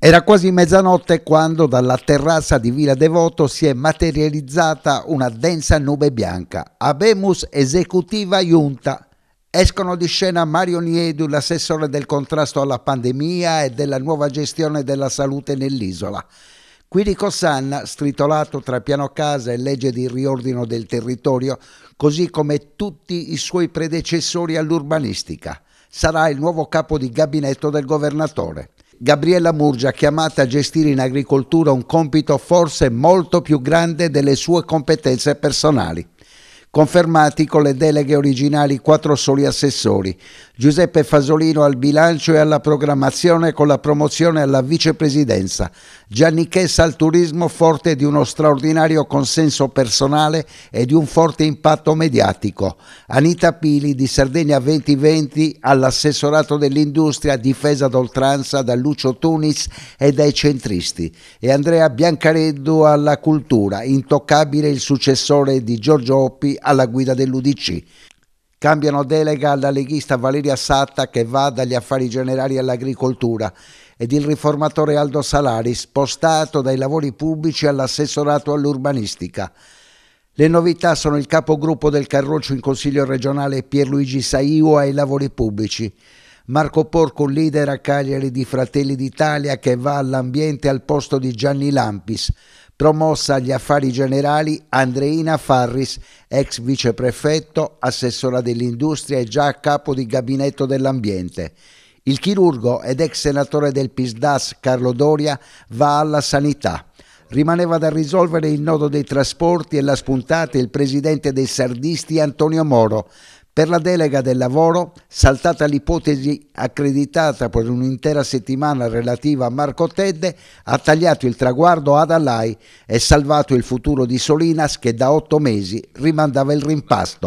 Era quasi mezzanotte quando dalla terrazza di Villa Devoto si è materializzata una densa nube bianca. Abemus esecutiva junta. Escono di scena Mario Niedu, l'assessore del contrasto alla pandemia e della nuova gestione della salute nell'isola. Quirico Sanna, stritolato tra piano casa e legge di riordino del territorio, così come tutti i suoi predecessori all'urbanistica, sarà il nuovo capo di gabinetto del governatore. Gabriella Murgia, chiamata a gestire in agricoltura un compito forse molto più grande delle sue competenze personali. Confermati con le deleghe originali quattro soli assessori. Giuseppe Fasolino al bilancio e alla programmazione con la promozione alla vicepresidenza. Gianni Chessa al turismo forte di uno straordinario consenso personale e di un forte impatto mediatico. Anita Pili di Sardegna 2020 all'assessorato dell'industria difesa ad da Lucio Tunis e dai centristi. E Andrea Biancareddu alla cultura, intoccabile il successore di Giorgio Oppi alla guida dell'Udc. Cambiano delega alla leghista Valeria Satta che va dagli affari generali all'agricoltura ed il riformatore Aldo Salari spostato dai lavori pubblici all'assessorato all'urbanistica. Le novità sono il capogruppo del Carroccio in Consiglio regionale Pierluigi Saiu ai lavori pubblici, Marco Porco, leader a Cagliari di Fratelli d'Italia che va all'ambiente al posto di Gianni Lampis, promossa agli affari generali Andreina Farris, ex viceprefetto, assessora dell'industria e già capo di gabinetto dell'ambiente. Il chirurgo ed ex senatore del PISDAS Carlo Doria va alla sanità. Rimaneva da risolvere il nodo dei trasporti e la spuntata il presidente dei sardisti Antonio Moro, per la delega del lavoro, saltata l'ipotesi accreditata per un'intera settimana relativa a Marco Tedde, ha tagliato il traguardo ad Allai e salvato il futuro di Solinas che da otto mesi rimandava il rimpasto.